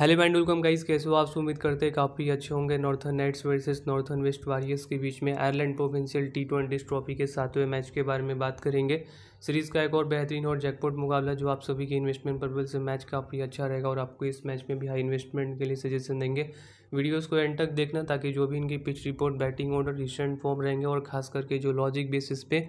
hello and welcome guys कैसे हो आप उम्मीद करते हैं काफ़ी अच्छे होंगे northern knights versus northern west warriors के बीच में Ireland provincial T twenty trophy के सातवें मैच के बारे में बात करेंगे सीरीज़ का एक और बेहतरीन और जैकपॉट मुकाबला जो आप सभी के इन्वेस्टमेंट पर्पल से मैच काफ़ी अच्छा रहेगा और आपको इस मैच में भी हाई इन्वेस्टमेंट के लिए सजेशन देंगे वीडियोस को एंड तक देखना ताकि जो भी इनकी pitch report batting order recent form रहेंगे और खास करके जो लॉजिक बेसिस पे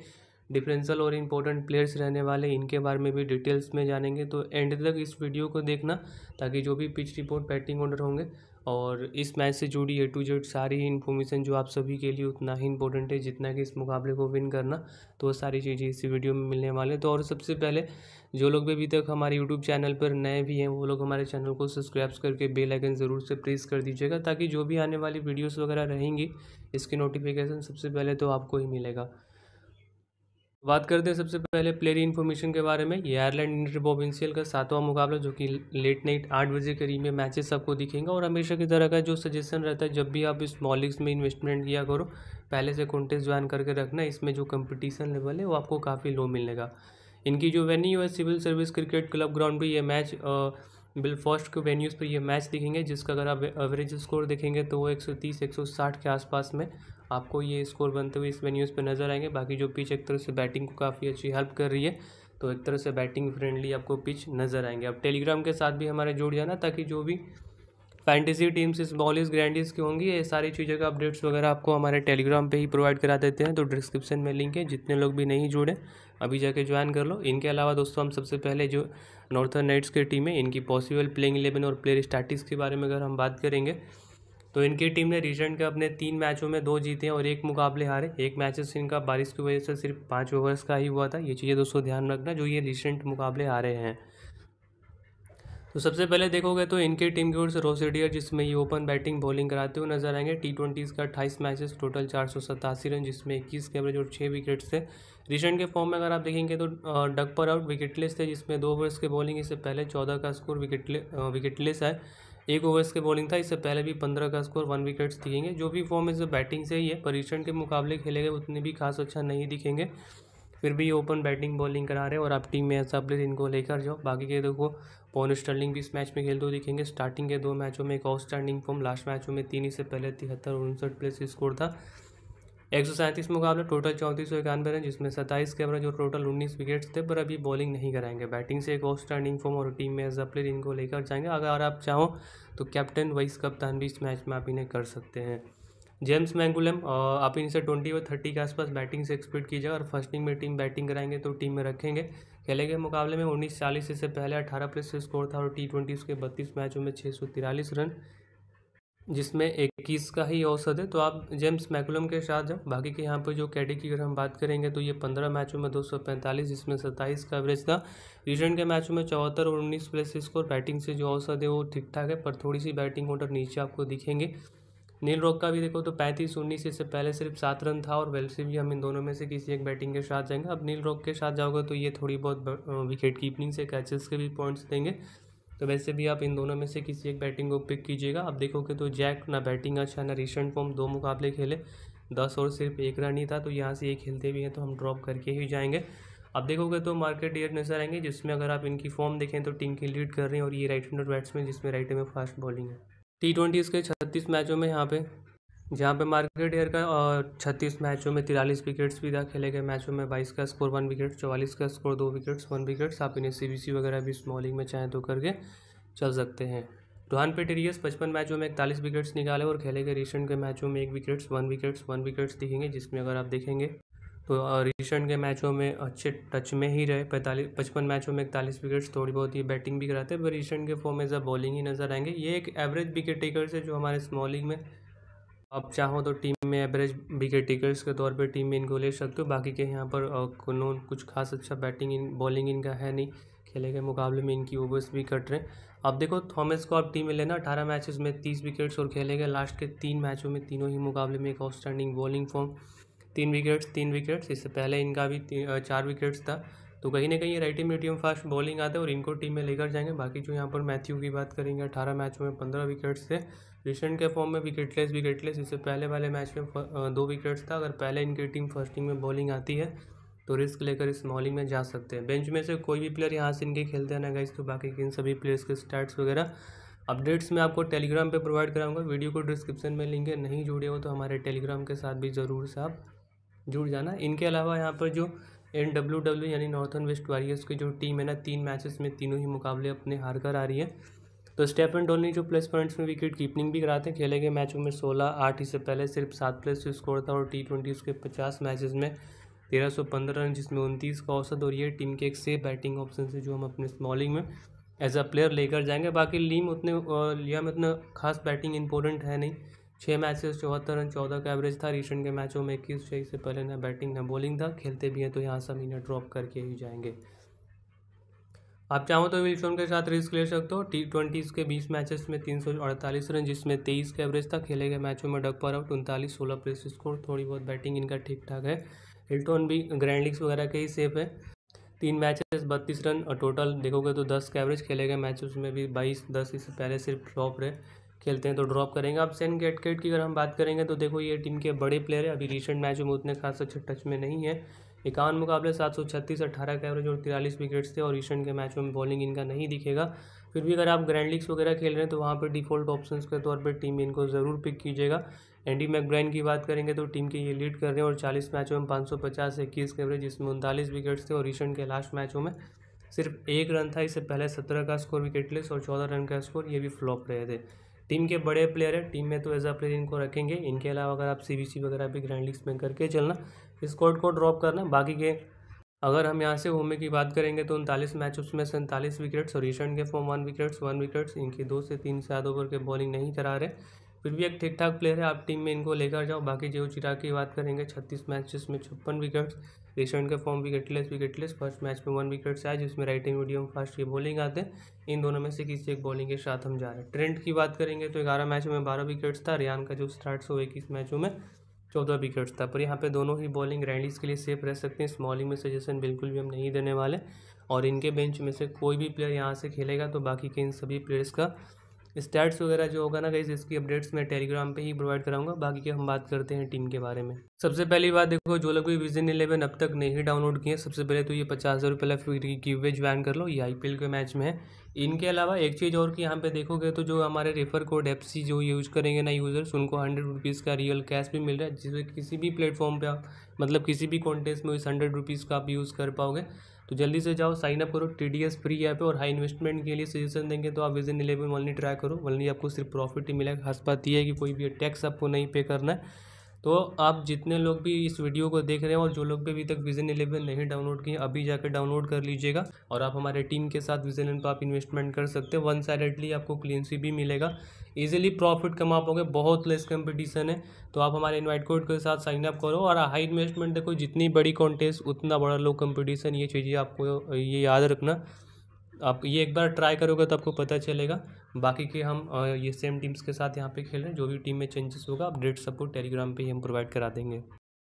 डिफरेंशियल और इम्पोर्टेंट प्लेयर्स रहने वाले इनके बारे में भी डिटेल्स में जानेंगे तो एंड तक इस वीडियो को देखना ताकि जो भी पिच रिपोर्ट बैटिंग ऑर्डर होंगे और इस मैच से जुड़ी ए टू जेड सारी इन्फॉर्मेशन जो आप सभी के लिए उतना ही इम्पोर्टेंट है जितना कि इस मुकाबले को विन करना तो वो सारी चीज़ें इस वीडियो में मिलने वाले तो और सबसे पहले जो लोग भी अभी तक हमारे यूट्यूब चैनल पर नए भी हैं वो लोग हमारे चैनल को सब्सक्राइब करके बेल आइकन ज़रूर से प्रेस कर दीजिएगा ताकि जो भी आने वाली वीडियोज़ वगैरह रहेंगी इसकी नोटिफिकेशन सबसे पहले तो आपको ही मिलेगा बात करते हैं सबसे पहले प्लेयर इन्फॉर्मेशन के बारे में ये आयरलैंड इंटर का सातवां मुकाबला जो कि लेट नाइट आठ बजे करीब में मैचेस सबको दिखेंगे और हमेशा की तरह का जो सजेशन रहता है जब भी आप इस मॉलिक्स में इन्वेस्टमेंट किया करो पहले से कॉन्टेस्ट ज्वाइन करके रखना इसमें जो कंपटीशन लेवल है वो आपको काफ़ी लो मिलेगा इनकी जो वेन्यू है civil service cricket club ground पर यह मैच आ, बिलफॉस्ट के वेन्यूज़ पर ये मैच दिखेंगे जिसका अगर आप एवरेज स्कोर देखेंगे तो वो 130 160 के आसपास में आपको ये स्कोर बनते हुए इस वेन्यूज़ पर नज़र आएंगे बाकी जो पिच एक तरह से बैटिंग को काफ़ी अच्छी हेल्प कर रही है तो एक तरह से बैटिंग फ्रेंडली आपको पिच नज़र आएंगे अब टेलीग्राम के साथ भी हमारे जुड़ जाना ताकि जो भी फैंटेसी टीम्स स्मॉलिस ग्रैंडिस की होंगी ये सारी चीज़ों का अपडेट्स वगैरह आपको हमारे टेलीग्राम पे ही प्रोवाइड करा देते हैं तो डिस्क्रिप्शन में लिंक है जितने लोग भी नहीं जुड़े अभी जाके ज्वाइन कर लो इनके अलावा दोस्तों हम सबसे पहले जो नॉर्थन नाइट्स की टीम है इनकी पॉसिबल प्लेइंग इलेवन और प्लेयर स्टैटिक्स के बारे में अगर हम बात करेंगे तो इनकी टीम ने रिसेंट के अपने तीन मैचों में दो जीते हैं और एक मुकाबले हारे एक मैचेस इनका बारिश की वजह से सिर्फ पाँच ओवर्स का ही हुआ था ये चीज़ें दोस्तों ध्यान रखना जो ये रिसेंट मुकाबले हारे हैं तो सबसे पहले देखोगे तो इनके टीम की ओर से रोसेडियर जिसमें ये ओपन बैटिंग बॉलिंग कराते हुए नजर आएंगे टी ट्वेंटीज़ का अट्ठाईस मैचेस टोटल चार सौ सतासी रन जिसमें इक्कीस के एवरेज और छः विकेट थे रिसेंट के फॉर्म में अगर आप देखेंगे तो डक पर आउट विकेटलेस थे जिसमें दो ओवर्स के बॉलिंग इससे पहले चौदह का स्कोर विकेटले विकेटलेस है एक ओवर्स के बॉलिंग था इससे पहले भी पंद्रह का स्कोर वन विकेट्स दिखेंगे जो भी फॉर्म इस बैटिंग से ही है पर रिसेंट के मुकाबले खेले गए उतने भी खास अच्छा नहीं दिखेंगे फिर भी ओपन बैटिंग बॉलिंग करा रहे हैं और आप टीम में ऐसा प्लेयर इनको लेकर जाओ बाकी के देखो पॉन स्टर्लिंग भी इस मैच में खेलते हुए दिखेंगे स्टार्टिंग के दो मैचों में एक स्टैंडिंग फॉर्म लास्ट मैचों में तीन ही से पहले तिहत्तर उनसठ प्लेस स्कोर था एक सौ सैंतीस मुकाबला टोटल चौंतीस सौ इक्यानवे रन जिसमें सत्ताईस के एवरेज और टोटल उन्नीस विकेट्स थे पर अभी बॉलिंग नहीं कराएंगे बैटिंग से एक स्टैंडिंग फॉर्म और टीम में एज अ प्लेयर इनको लेकर जाएंगे अगर आप चाहो तो कैप्टन वाइस कप्तान भी इस मैच में आप इन्हें कर सकते हैं जेम्स मैंगुलम आप इनसे ट्वेंटी और थर्टी के आसपास बैटिंग से एक्सपेक्ट कीजिए और फर्स्टिंग में टीम बैटिंग कराएंगे तो टीम में रखेंगे खेले गए मुकाबले में उन्नीस चालीस इससे पहले अठारह प्लस स्कोर था और टी ट्वेंटी उसके बत्तीस मैचों में छः सौ तिरालीस रन जिसमें इक्कीस का ही औसत है तो आप जेम्स मैकुलम के साथ जाओ बाकी के यहाँ पर जो कैडी की अगर हम बात करेंगे तो ये पंद्रह मैचों में दो सौ पैंतालीस जिसमें सत्ताईस का एवरेज था रिजेंट के मैचों में चौहत्तर और उन्नीस प्लस स्कोर बैटिंग से जो औसत है वो ठीक ठाक है पर थोड़ी सी बैटिंग ऑर्डर नीचे आपको दिखेंगे नील रॉक का भी देखो तो पैंतीस उन्नीस इससे पहले सिर्फ सात रन था और वेल्सी भी हम इन दोनों में से किसी एक बैटिंग के साथ जाएंगे अब नील रॉक के साथ जाओगे तो ये थोड़ी बहुत विकेट कीपिंग से कैचेस के भी पॉइंट्स देंगे तो वैसे भी आप इन दोनों में से किसी एक बैटिंग को पिक कीजिएगा आप देखोगे तो जैक ना बैटिंग अच्छा ना रिसेंट फॉर्म दो मुकाबले खेले दस और सिर्फ एक रन ही था तो यहाँ से ये खेलते भी हैं तो हम ड्रॉप करके ही जाएंगे अब देखोगे तो मार्केट ईयर नजर आएंगे जिसमें अगर आप इनकी फॉर्म देखें तो टीम की लीड कर रहे हैं और ये राइट हैंडर बैट्समैन जिसमें राइट में फास्ट बॉलिंग है टी ट्वेंटी इसके छत्तीस मैचों में यहाँ पे जहाँ पे मार्केट एयर का और छत्तीस मैचों में तिरालीस विकेट्स भी था खेले गए मैचों में बाईस का स्कोर वन विकेट चौवालीस का स्कोर दो विकेट्स वन विकेट्स आप इन्हें सी वगैरह भी स्मॉलिंग में चाहें तो करके चल सकते हैं रोहान पेटेरियस पचपन मैचों में इकतालीस विकेट्स निकाले और खेले गए रिसेंट के मैचों में एक wickets one wickets one wickets दिखेंगे जिसमें अगर आप देखेंगे तो रिसेंट के मैचों में अच्छे टच में ही रहे पैंतालीस पचपन मैचों में इकतालीस विकेट्स थोड़ी बहुत ही बैटिंग भी कराते हैं पर रिसेंट के फॉर्म में जब बॉलिंग ही नज़र आएंगे ये एक एवरेज विकेट टेकर्स है जो हमारे स्मॉल लीग में आप चाहो तो टीम में एवरेज विकेट टेकर्स के तौर पर टीम में इनको ले सकते हो बाकी के यहाँ पर कानून कुछ खास अच्छा बैटिंग इन बॉलिंग इनका है नहीं खेले गए मुकाबले में इनकी ओवर्स भी कट रहे हैं अब देखो थॉमस को आप टीम में लेना अठारह मैचेस में तीस विकेट्स और खेले गए लास्ट के तीन मैचों में तीनों ही मुकाबले में एक आउटस्टैंडिंग बॉलिंग फॉर्म तीन विकेट्स तीन विकेट्स इससे पहले इनका भी चार विकेट्स था तो कहीं ना कहीं ये राइटिंग मीडियम फास्ट बॉलिंग आते हैं और इनको टीम में लेकर जाएंगे बाकी जो यहाँ पर मैथ्यू की बात करेंगे अठारह मैचों में पंद्रह विकेट्स थे रिसेंट के फॉर्म में विकेटलेस विकेटलेस इससे पहले वाले मैच में दो विकेट्स था अगर पहले इनकी टीम फर्स्ट टीम में बॉलिंग आती है तो रिस्क लेकर इस बॉलिंग में जा सकते हैं बेंच में से कोई भी प्लेयर यहाँ से इनके खेलते हैं ना गाइस तो बाकी इन सभी प्लेयर्स के स्टैट्स वगैरह अपडेट्स मैं आपको टेलीग्राम पे प्रोवाइड कराऊंगा वीडियो को डिस्क्रिप्शन में लिंक है नहीं जुड़े हो तो हमारे टेलीग्राम के साथ भी ज़रूर से आप जुड़ जाना इनके अलावा यहाँ पर जो एन डब्ल्यू डब्ल्यू यानी नॉर्थन वेस्ट वॉरियर्स की जो टीम है ना तीन मैचेस में तीनों ही मुकाबले अपने हार कर आ रही है तो स्टेफन डोनी जो प्लस पॉइंट्स में विकेट कीपिंग भी कराते हैं खेले गए मैचों में सोलह आठ ही से पहले सिर्फ सात प्लस स्कोर था और टी ट्वेंटी उसके पचास मैचेज में तेरह सौ पंद्रह रन जिसमें उनतीस का औसत और ये टीम के एक सेफ बैटिंग ऑप्शन से जो हम अपने स्मॉलिंग में एज अ प्लेयर लेकर जाएंगे बाकी लीम उतने लिया में उतना खास बैटिंग इंपॉर्टेंट है नहीं छः मैचेस चौहत्तर रन चौदह का एवरेज था रिसेंट के मैचों में इक्कीस छः इससे पहले ना बैटिंग ना बॉलिंग था खेलते भी हैं तो यहाँ सब इन्हें ड्रॉप करके ही जाएंगे आप चाहो तो विल्सन के साथ रिस्क ले सकते हो टी ट्वेंटीज़ के बीस मैचेस में तीन सौ अड़तालीस रन जिसमें तेईस का एवरेज था खेले गए मैचों में डक पर आउट उनतालीस सोलह प्लेस स्कोर थोड़ी बहुत बैटिंग इनका ठीक ठाक है हिल्टन भी ग्रैंड लीग्स वगैरह के ही सेफ है तीन मैचेस बत्तीस रन और टोटल देखोगे तो दस का एवरेज खेले गए मैचेस में भी बाईस दस इससे पहले सिर्फ फ्लॉप रहे खेलते हैं तो ड्रॉप करेंगे अब सेन गेटकेट की अगर हम बात करेंगे तो देखो ये टीम के बड़े प्लेयर है अभी रिसेंट मैच में उतने खास अच्छे टच में नहीं है इक्यावन मुकाबले सात सौ छत्तीस अट्ठारह का एवरेज और तिरालीस विकेट्स थे और रिसेंट के मैचों में बॉलिंग इनका नहीं दिखेगा फिर भी अगर आप ग्रैंड लीग्स वगैरह खेल रहे हैं तो वहाँ पर डिफॉल्ट ऑप्शन के तौर पर टीम इनको ज़रूर पिक कीजिएगा एंडी मैकब्राइन की बात करेंगे तो टीम के ये लीड कर रहे हैं और चालीस मैचों में पाँच सौ पचास इक्कीस के एवरेज जिसमें उनतालीस विकेट्स थे और रिसेंट के लास्ट मैचों में सिर्फ एक रन था इससे पहले सत्रह का स्कोर विकेटलेस और चौदह रन का स्कोर ये भी फ्लॉप रहे थे टीम के बड़े प्लेयर हैं टीम में तो एज अ प्लेयर इनको रखेंगे इनके अलावा अगर आप सी वगैरह भी ग्रैंड लीग्स में करके चलना स्कॉड को ड्रॉप करना बाकी के अगर हम यहाँ से होमे की बात करेंगे तो उनतालीस मैचअप्स में सैंतालीस विकेट्स और रिसेंट के form one wickets one wickets इनके दो से तीन सात ओवर के बॉलिंग नहीं करा रहे फिर भी एक ठीक ठाक प्लेयर है आप टीम में इनको लेकर जाओ बाकी जेव चिराग की बात करेंगे छत्तीस मैचेस में छप्पन विकेट्स रिसेंट का form wicketless wicketless first match में वन विकेट से आए जिसमें राइट एंड मीडियम फास्ट ये बॉलिंग आते हैं इन दोनों में से किसी एक बॉलिंग के साथ हम जा रहे हैं ट्रेंड की बात करेंगे तो ग्यारह मैचों में बारह विकेट्स था रियान का जो स्टार्ट हो इक्कीस मैचों में चौदह विकेट्स था पर यहाँ पे दोनों ही बॉलिंग रैंडीज के लिए सेफ रह सकते हैं स्मॉलिंग में सजेशन बिल्कुल भी हम नहीं देने वाले और इनके बेंच में से कोई भी प्लेयर यहाँ से खेलेगा तो बाकी के इन सभी प्लेयर्स का स्टैट्स वगैरह जो होगा ना कहीं इसकी अपडेट्स मैं टेलीग्राम पे ही प्रोवाइड कराऊंगा बाकी की हम बात करते हैं टीम के बारे में सबसे पहली बात देखो जो लोग भी विजन इलेवन अब तक नहीं डाउनलोड किए सबसे पहले तो ये पचास हज़ार रुपये फ्री वे ज्वाइन कर लो ये आई के मैच में है इनके अलावा एक चीज़ और कि यहाँ पे देखोगे तो जो हमारे रेफर कोड एफ जो यूज़ करेंगे ना यूज़र्स उनको हंड्रेड रुपीज़ का रियल कैश भी मिल रहा है जिससे किसी भी प्लेटफॉर्म पर आप मतलब किसी भी कॉन्टेस्ट में उस हंड्रेड रुपीज़ का आप यूज़ कर पाओगे तो जल्दी से जाओ साइन अप करो टी फ्री ऐप है और हाई इन्वेस्टमेंट के लिए सजेशन देंगे तो आप विजन इलेवन वाली ट्राई करो वाली आपको सिर्फ प्रॉफिट ही मिलेगा हंस बात यह है कि कोई भी टैक्स आपको नहीं पे करना है तो आप जितने लोग भी इस वीडियो को देख रहे हैं और जो लोग भी अभी तक विजन इलेवन नहीं डाउनलोड किए अभी जाकर डाउनलोड कर लीजिएगा और आप हमारे टीम के साथ विजन इलेवन पर आप इन्वेस्टमेंट कर सकते हैं वन साइडली आपको क्लीनसी भी मिलेगा इजिली प्रॉफिट कमा पाओगे बहुत लेस कंपटीशन है तो आप हमारे इन्वाइट कोड के साथ साइन अप करो और हाई इन्वेस्टमेंट देखो जितनी बड़ी कॉन्टेस्ट उतना बड़ा लो कम्पिटिशन ये चीज़ें आपको ये याद रखना आप ये एक बार ट्राई करोगे तो आपको पता चलेगा बाकी के हम ये सेम टीम्स के साथ यहाँ पे खेल रहे हैं जो भी टीम में चेंजेस होगा अपडेट्स सबको टेलीग्राम पे ही हम प्रोवाइड करा देंगे